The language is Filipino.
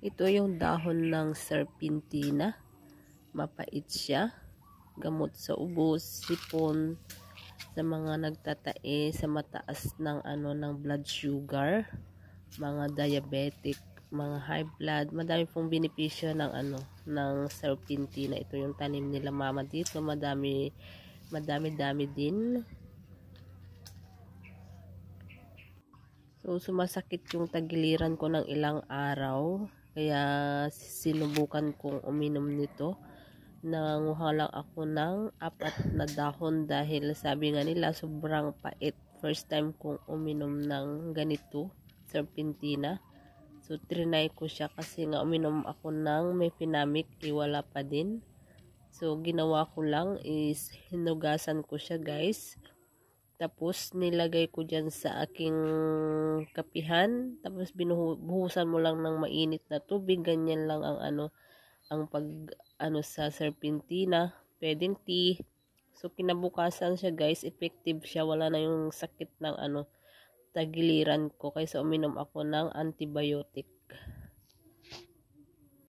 Ito yung dahon ng serpentina. Mapait siya. Gamot sa ubos, sipon, sa mga nagtatae, sa mataas ng ano ng blood sugar, mga diabetic, mga high blood. Madami pong benepisyo ng ano ng serpentina. Ito yung tanim nila mama dito. Madami madami-dami din. So sumasakit yung tagiliran ko ng ilang araw kaya sinubukan kong uminom nito. Nanganguha lang ako ng apat na dahon dahil sabi nga nila sobrang pait. First time kong uminom ng ganito, serpentina. So, trinay ko siya kasi nga uminom ako ng mepinamic, iwala eh, pa din. So, ginawa ko lang is hinugasan ko siya guys tapos, nilagay ko dyan sa aking kapihan. Tapos, binuhusan mo lang ng mainit na tubig. Ganyan lang ang ano, ang pag, ano, sa serpentina. Pwedeng tea. So, kinabukasan siya guys. Effective siya. Wala na yung sakit ng ano, tagiliran ko. Kaysa uminom ako ng antibiotic.